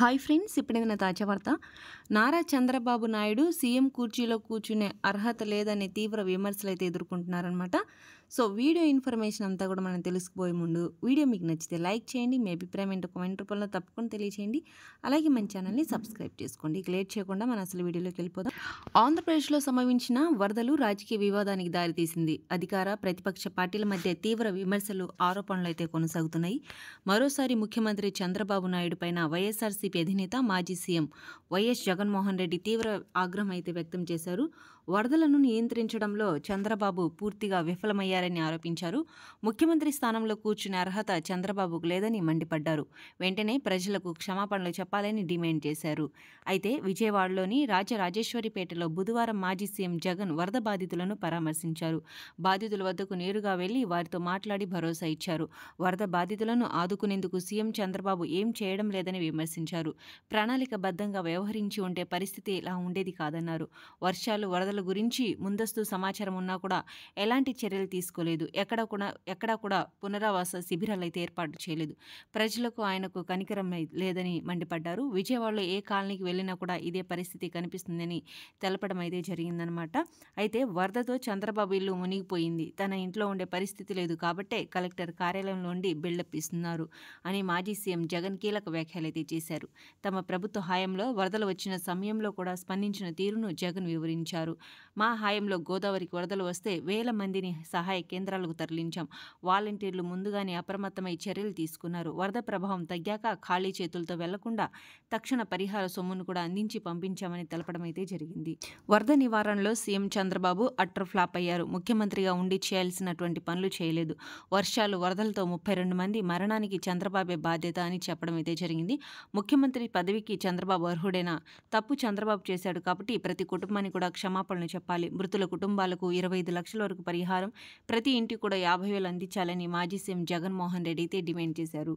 hi friends ఇప్పుడు నా తాజా వార్త నారా చంద్రబాబు నాయుడు సీఎం కుర్చీలో కూర్చునే అర్హత లేదనే తీవ్ర విమర్శలు అయితే ఎదుర్కొంటున్నారనమాట సో వీడియో ఇన్ఫర్మేషన్ అంతా కూడా మనం తెలుసుకుపోయే ముందు వీడియో మీకు నచ్చితే లైక్ చేయండి మీ అభిప్రాయం ఏంటో కామెంట్ రూపంలో తప్పకుండా తెలియచేయండి అలాగే మన ఛానల్ని సబ్స్క్రైబ్ చేసుకోండి ఇక లేట్ చేయకుండా మనం అసలు వీడియోలోకి వెళ్ళిపోదాం ఆంధ్రప్రదేశ్లో సంభవించిన వరదలు రాజకీయ వివాదానికి దారితీసింది అధికార ప్రతిపక్ష పార్టీల మధ్య తీవ్ర విమర్శలు ఆరోపణలు అయితే కొనసాగుతున్నాయి మరోసారి ముఖ్యమంత్రి చంద్రబాబు నాయుడు పైన వైఎస్ఆర్సీ వైసీపీ అధినేత మాజీ సీఎం వైఎస్ జగన్మోహన్ రెడ్డి తీవ్ర ఆగ్రహం అయితే వ్యక్తం చేశారు వరదలను నియంత్రించడంలో చంద్రబాబు పూర్తిగా విఫలమయ్యారని ఆరోపించారు ముఖ్యమంత్రి స్థానంలో కూర్చునే అర్హత చంద్రబాబుకు లేదని మండిపడ్డారు వెంటనే ప్రజలకు క్షమాపణలు చెప్పాలని డిమాండ్ చేశారు అయితే విజయవాడలోని రాజరాజేశ్వరిపేటలో బుధవారం మాజీ సీఎం జగన్ వరద బాధితులను పరామర్శించారు బాధితుల వద్దకు నేరుగా వెళ్లి వారితో మాట్లాడి భరోసా ఇచ్చారు వరద బాధితులను ఆదుకునేందుకు సీఎం చంద్రబాబు ఏం చేయడం లేదని విమర్శించారు ప్రణాళిక బద్దంగా వ్యవహరించి ఉంటే పరిస్థితి ఇలా ఉండేది కాదన్నారు వర్షాలు వరదల గురించి ముందస్తు సమాచారం ఉన్నా కూడా ఎలాంటి చర్యలు తీసుకోలేదు ఎక్కడ కూడా ఎక్కడా కూడా పునరావాస శిబిరాలు అయితే ఏర్పాటు చేయలేదు ప్రజలకు ఆయనకు కనికరం లేదని మండిపడ్డారు విజయవాడలో ఏ కాలనీకి వెళ్ళినా కూడా ఇదే పరిస్థితి కనిపిస్తుందని తెలపడం అయితే జరిగిందనమాట అయితే వరదతో చంద్రబాబు ఇల్లు మునిగిపోయింది తన ఇంట్లో ఉండే పరిస్థితి లేదు కాబట్టే కలెక్టర్ కార్యాలయంలో ఉండి బిల్డప్ ఇస్తున్నారు అని మాజీ సీఎం జగన్ కీలక వ్యాఖ్యలు అయితే చేశారు చేశారు తమ ప్రభుత్వ హాయంలో వరదలు వచ్చిన సమయంలో కూడా స్పందించిన తీరును జగన్ వివరించారు మా హాయంలో గోదావరికి వరదలు వస్తే వేల మందిని సహాయ కేంద్రాలకు తరలించాం వాలంటీర్లు ముందుగానే అప్రమత్తమై చర్యలు తీసుకున్నారు వరద ప్రభావం తగ్గాక ఖాళీ చేతులతో వెళ్లకుండా తక్షణ పరిహార సొమ్మును కూడా అందించి పంపించామని తెలపడం అయితే జరిగింది వరద నివారణలో సీఎం చంద్రబాబు అట్టర్ ఫ్లాప్ అయ్యారు ముఖ్యమంత్రిగా ఉండి చేయాల్సినటువంటి పనులు చేయలేదు వర్షాలు వరదలతో ముప్పై రెండు మంది మరణానికి చంద్రబాబే బాధ్యత అని చెప్పడం అయితే జరిగింది ముఖ్య ముఖ్యమంత్రి పదవికి చంద్రబాబు అర్హుడైనా తప్పు చంద్రబాబు చేశాడు కాబట్టి ప్రతి కుటుంబానికి కూడా క్షమాపణలు చెప్పాలి మృతుల కుటుంబాలకు ఇరవై ఐదు లక్షల వరకు పరిహారం ప్రతి ఇంటికి కూడా యాభై వేలు అందించాలని మాజీ సీఎం జగన్మోహన్ రెడ్డి అయితే డిమాండ్ చేశారు